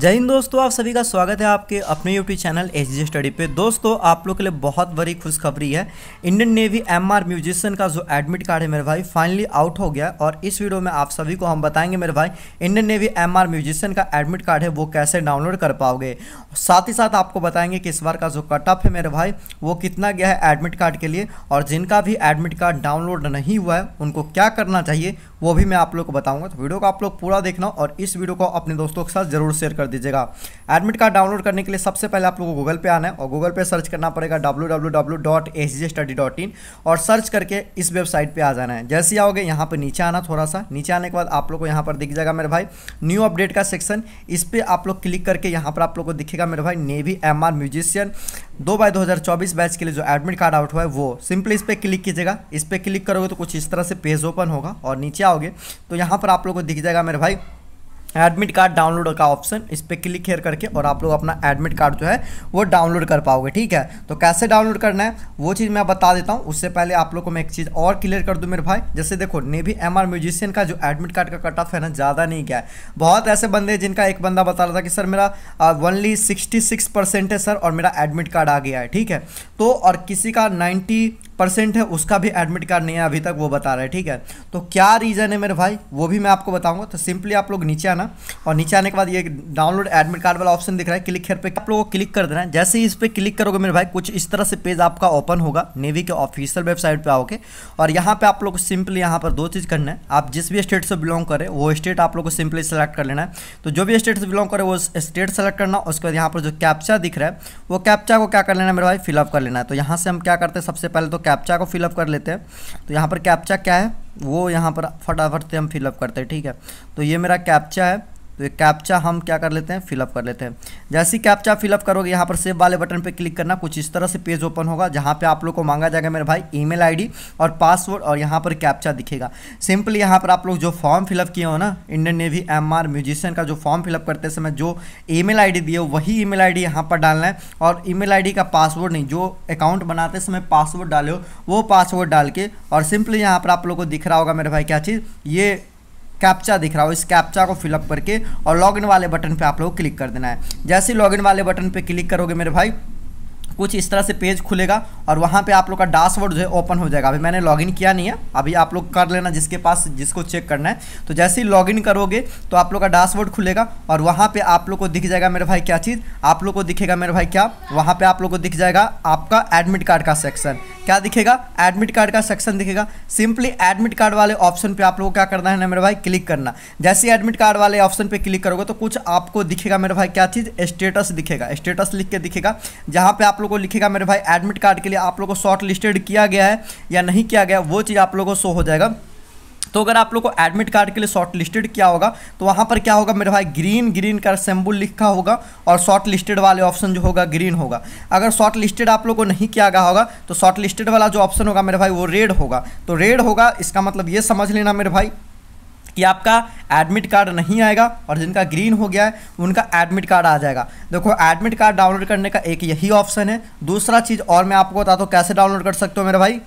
जय हिंद दोस्तों आप सभी का स्वागत है आपके अपने YouTube channel H G study पे दोस्तों आप लोग के लिए बहुत बड़ी खुशखबरी है Indian navy M R musician का जो एडमिट कार्ड है मेरे भाई फाइनली आउट हो गया और इस वीडियो में आप सभी को हम बताएंगे मेरे भाई Indian navy M R musician का एडमिट कार्ड है वो कैसे डाउनलोड कर पाओगे साथ ही साथ आपको बताएंगे कि इस बार का जो कट ऑफ है मेरे भाई वो कितना गया है एडमिट कार्ड के लिए और जिनका भी एडमिट कार्ड डाउनलोड नहीं हुआ है उनको क्या करना चाहिए वो भी मैं आप लोग को बताऊंगा तो वीडियो को आप लोग पूरा देखना और इस वीडियो को अपने दोस्तों के साथ जरूर शेयर कर दीजिएगा एडमिट कार्ड डाउनलोड करने के लिए सबसे पहले आप लोग को गूगल पे आना है और गूगल पे सर्च करना पड़ेगा डब्ल्यू और सर्च करके इस वेबसाइट पर आ जाना है जैसे ही आओगे यहाँ पर नीचे आना थोड़ा सा नीचे आने के बाद आप लोग को यहाँ पर दिख जाएगा मेरे भाई न्यू अपडेट का सेक्शन इस पर आप लोग क्लिक करके यहाँ पर आप लोग को दिखेगा मेरे भाई नेवी एम म्यूजिशियन दो बाय दो हज़ार चौबीस बैच के लिए जो एडमिट कार्ड आउट हुआ है वो सिंपली इस पर क्लिक कीजिएगा इस पर क्लिक करोगे तो कुछ इस तरह से पेज ओपन होगा और नीचे आओगे तो यहाँ पर आप लोग को दिख जाएगा मेरे भाई एडमिट कार्ड डाउनलोड का ऑप्शन इस पर क्लिक हेयर करके और आप लोग अपना एडमिट कार्ड जो है वो डाउनलोड कर पाओगे ठीक है तो कैसे डाउनलोड करना है वो चीज़ मैं बता देता हूँ उससे पहले आप लोग को मैं एक चीज़ और क्लियर कर दूँ मेरे भाई जैसे देखो नेवी एम आर म्यूजिशियन का जो एडमिट कार्ड का कट ऑफ है ना ज़्यादा नहीं गया है बहुत ऐसे बंदे जिनका एक बंदा बता रहा था कि सर मेरा ओनली सिक्सटी सिक्स परसेंट है सर और मेरा एडमिट कार्ड आ गया है ठीक है तो और किसी का नाइन्टी परसेंट है उसका भी एडमिट कार्ड नहीं है अभी तक वो बता रहा है ठीक है तो क्या रीज़न है मेरे भाई वो भी मैं आपको बताऊंगा तो सिंपली आप लोग नीचे आना और नीचे आने के बाद ये डाउनलोड एडमिट कार्ड वाला ऑप्शन दिख रहा है क्लिक हेयर पे आप लोगों को क्लिक कर देना है जैसे ही इस पर क्लिक करोगे मेरे भाई कुछ इस तरह से पेज आपका ओपन होगा नेवी के ऑफिशियल वेबसाइट पर आओगे और यहाँ पर आप लोग सिंपली यहाँ पर दो चीज़ करना है आप जिस भी स्टेट से बिलोंग करें वो स्टेट आप लोग को सिंपली सेलेक्ट कर लेना है तो जो भी स्टेट से बिलोंग करें वो स्टेट सेलेक्ट करना उसके बाद यहाँ पर जो कैप्चा दिख रहा है वो कैप्चा को क्या कर लेना है मेरे भाई फिलअप कर लेना है तो यहाँ से हम क्या करते हैं सबसे पहले तो कैप्चा को फिलअप कर लेते हैं तो यहाँ पर कैप्चा क्या है वो यहाँ पर फटाफट से हम फिलअप करते हैं ठीक है तो ये मेरा कैप्चा है तो ये कैप्चा हम क्या कर लेते हैं फिलअप कर लेते हैं जैसे ही कैप्चा फिलअप करोगे यहाँ पर सेव वाले बटन पर क्लिक करना कुछ इस तरह से पेज ओपन होगा जहाँ पर आप लोग को मांगा जाएगा मेरे भाई ईमेल आईडी और पासवर्ड और यहाँ पर कैप्चा दिखेगा सिंपली यहाँ पर आप लोग जो फॉर्म फिलअप किए हो ना Indian navy M R musician का जो फॉर्म फिलअप करते समय जो ई मेल दिए वही ई मेल यहाँ पर डालना है और ई मेल का पासवर्ड नहीं जो अकाउंट बनाते समय पासवर्ड डाले हो वो पासवर्ड डाल के और सिंपली यहाँ पर आप लोग को दिख रहा होगा मेरे भाई क्या चीज़ ये कैप्चा दिख रहा हो इस कैप्चा को फिलअप करके और लॉगिन वाले बटन पे आप लोग क्लिक कर देना है जैसे लॉगिन वाले बटन पे क्लिक करोगे मेरे भाई कुछ इस तरह से पेज खुलेगा और वहाँ पे आप लोग का डैशबोर्ड जो है ओपन हो जाएगा अभी मैंने लॉगिन किया नहीं है अभी आप लोग कर लेना जिसके पास जिसको चेक करना है तो जैसे ही लॉगिन करोगे तो आप लोग का डैशबोर्ड खुलेगा और वहाँ पे आप लोग को दिख जाएगा मेरे भाई क्या चीज़ आप लोग को दिखेगा मेरे भाई क्या वहाँ पर आप लोग को दिख जाएगा आपका एडमिट कार्ड का सेक्शन क्या दिखेगा एडमिट कार्ड का सेक्शन दिखेगा सिंपली एडमिट कार्ड वाले ऑप्शन पे आप लोगों को क्या करना है ना मेरे भाई क्लिक करना जैसे एडमिट कार्ड वाले ऑप्शन पे क्लिक करोगे तो कुछ आपको दिखेगा मेरे भाई क्या चीज़ स्टेटस दिखेगा स्टेटस लिख के दिखेगा जहाँ पे आप लोग को लिखेगा मेरे भाई एडमिट कार्ड के लिए आप लोगों को शॉर्ट लिस्टेड किया गया है या नहीं किया गया वो चीज़ आप लोग को शो हो जाएगा तो अगर आप लोग को एडमिट कार्ड के लिए शॉर्ट लिस्टेड किया होगा तो वहाँ पर क्या होगा मेरे भाई ग्रीन ग्रीन का सेम्बुल लिखा होगा और शॉर्ट लिस्टेड वाले ऑप्शन जो होगा ग्रीन होगा अगर शॉर्ट लिस्टेड आप लोग को नहीं किया गया होगा तो शॉर्ट लिस्टेड वाला जो ऑप्शन होगा मेरे भाई वो रेड होगा तो रेड होगा इसका मतलब ये समझ लेना मेरे भाई कि आपका एडमिट कार्ड नहीं आएगा और जिनका ग्रीन हो गया है उनका एडमिट कार्ड आ जाएगा देखो एडमिट कार्ड डाउनलोड करने का एक यही ऑप्शन है दूसरा चीज़ और मैं आपको बताता हूँ कैसे डाउनलोड कर सकते हो मेरे भाई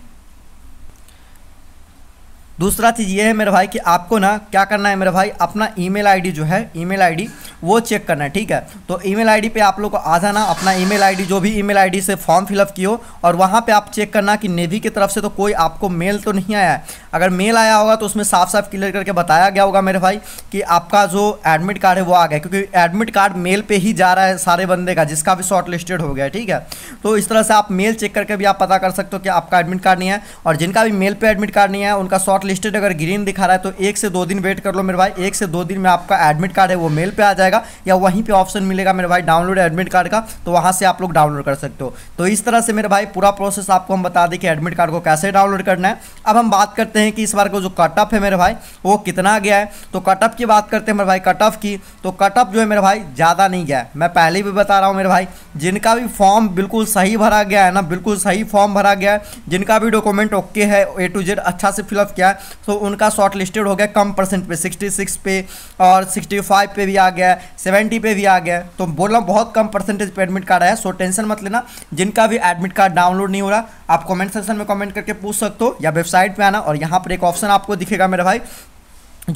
दूसरा चीज़ ये है मेरे भाई कि आपको ना क्या करना है मेरे भाई अपना ईमेल आईडी जो है ईमेल आईडी वो चेक करना है ठीक है तो ईमेल आईडी पे आप लोग को आ जाना अपना ईमेल आईडी जो भी ईमेल आईडी से फॉर्म फिलअप की हो और वहाँ पे आप चेक करना कि नेवी की तरफ से तो कोई आपको मेल तो नहीं आया है अगर मेल आया होगा तो उसमें साफ साफ क्लियर करके बताया गया होगा मेरे भाई कि आपका जो एडमिट कार्ड है वो आ गया क्योंकि एडमिट कार्ड मेल पर ही जा रहा है सारे बंदे का जिसका भी शॉर्ट लिस्टेड हो गया ठीक है तो इस तरह से आप मेल चेक करके भी आप पता कर सकते हो कि आपका एडमिट कार्ड नहीं है और जिनका भी मेल पर एडमिट कार्ड नहीं है उनका शॉर्ट लिस्टेड अगर ग्रीन दिखा रहा है तो एक से दो दिन वेट कर लो मेरे भाई एक से दो दिन में आपका एडमिट कार्ड है वो मेल पे आ जाएगा या वहीं पे ऑप्शन मिलेगा मेरे भाई डाउनलोड एडमिट कार्ड का तो वहाँ से आप लोग डाउनलोड कर सकते हो तो इस तरह से मेरे भाई पूरा प्रोसेस आपको हम बता दें कि एडमिट कार्ड को कैसे डाउनलोड करना है अब हम बात करते हैं कि इस बार का जो कटअप है मेरे भाई वो कितना गया है तो कटअप की बात करते हैं मेरे भाई कटअप की तो कटअप जो है मेरे भाई ज़्यादा नहीं गया है मैं पहले भी बता रहा हूँ मेरे भाई जिनका भी फॉर्म बिल्कुल सही भरा गया है ना बिल्कुल सही फॉर्म भरा गया है जिनका भी डॉक्यूमेंट ओके है ए टू जेड अच्छा से फिलअप किया है तो उनका शॉर्ट लिस्टेड हो गया कम परसेंट पे 66 पे और 65 पे भी आ गया 70 पे भी आ गया तो बोल रहा बहुत कम परसेंटेज पे एडमिट कार्ड आया सो टेंशन मत लेना जिनका भी एडमिट कार्ड डाउनलोड नहीं हो रहा आप कमेंट सेक्शन में कमेंट करके पूछ सकते हो या वेबसाइट पर आना और यहाँ पर एक ऑप्शन आपको दिखेगा मेरा भाई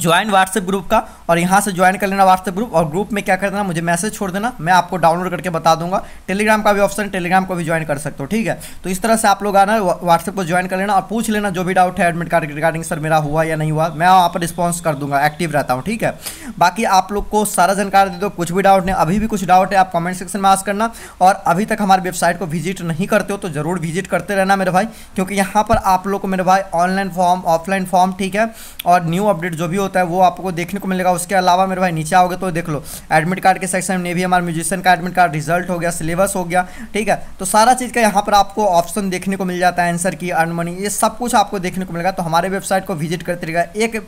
ज्वाइन व्हाट्सएप ग्रुप का और यहाँ से ज्वाइन कर लेना व्हाट्सएप ग्रुप और ग्रुप में क्या कर देना मुझे मैसेज छोड़ देना मैं आपको डाउनलोड करके बता दूंगा टेलीग्राम का भी ऑप्शन टेलीग्राम को भी ज्वाइन कर सकते हो ठीक है तो इस तरह से आप लोग आना व्हाट्सएप को ज्वाइन कर लेना और पूछ लेना जो भी डाउट है एडमिट कार्ड रिगार्डिंग सर मेरा हुआ या नहीं हुआ मैं वहाँ पर रिस्पॉन्स कर दूंगा एक्टिव रहता हूँ ठीक है बाकी आप लोग को सारा जानकारी दे दो कुछ भी डाउट नहीं अभी भी कुछ डाउट है आप कमेंट सेक्शन में आस्क करना और अभी तक हमारी वेबसाइट को विजिट नहीं करते हो तो ज़रूर विजिट करते रहना मेरे भाई क्योंकि यहाँ पर आप लोग को मेरे भाई ऑनलाइन फॉर्म ऑफलाइन फॉर्म ठीक है और न्यू अपडेट जो भी होता है वो आपको देखने को मिलेगा उसके अलावा मेरे भाई नीचे आओगे तो देख लो एडमिट कार्ड के सेक्शन में भी हमारा म्यूजिशियन का एडमिट कार्ड रिजल्ट हो गया सिलेबस हो गया ठीक है तो सारा चीज़ का यहाँ पर आपको ऑप्शन देखने को मिल जाता है आंसर की अर्न मनी ये सब कुछ आपको देखने को मिलेगा तो हमारे वेबसाइट को विजिट करते रहेगा एक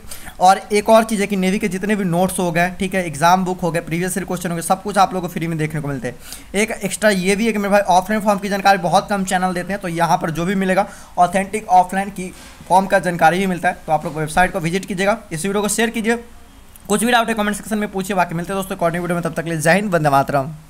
और एक और चीज़ है कि नेवी के जितने भी नोट्स हो गए ठीक है एग्जाम बुक हो गए प्रीवियस ईयर क्वेश्चन हो गए सब कुछ आप लोगों को फ्री में देखने को मिलते हैं एक एक्स्ट्रा ये भी है कि मेरे भाई ऑफलाइन फॉर्म की जानकारी बहुत कम चैनल देते हैं तो यहाँ पर जो भी मिलेगा ऑथेंटिक ऑफलाइन की फॉर्म का जानकारी भी मिलता है तो आप लोग वेबसाइट को विजिट कीजिएगा इस वीडियो को शेयर कीजिए कुछ भी डाउट है कमेंट सेक्शन में पूछिए बाकी मिलते हैं दोस्तों कॉर्डिंग वीडियो में तब तक लिए जय हिंद बंदे मातरम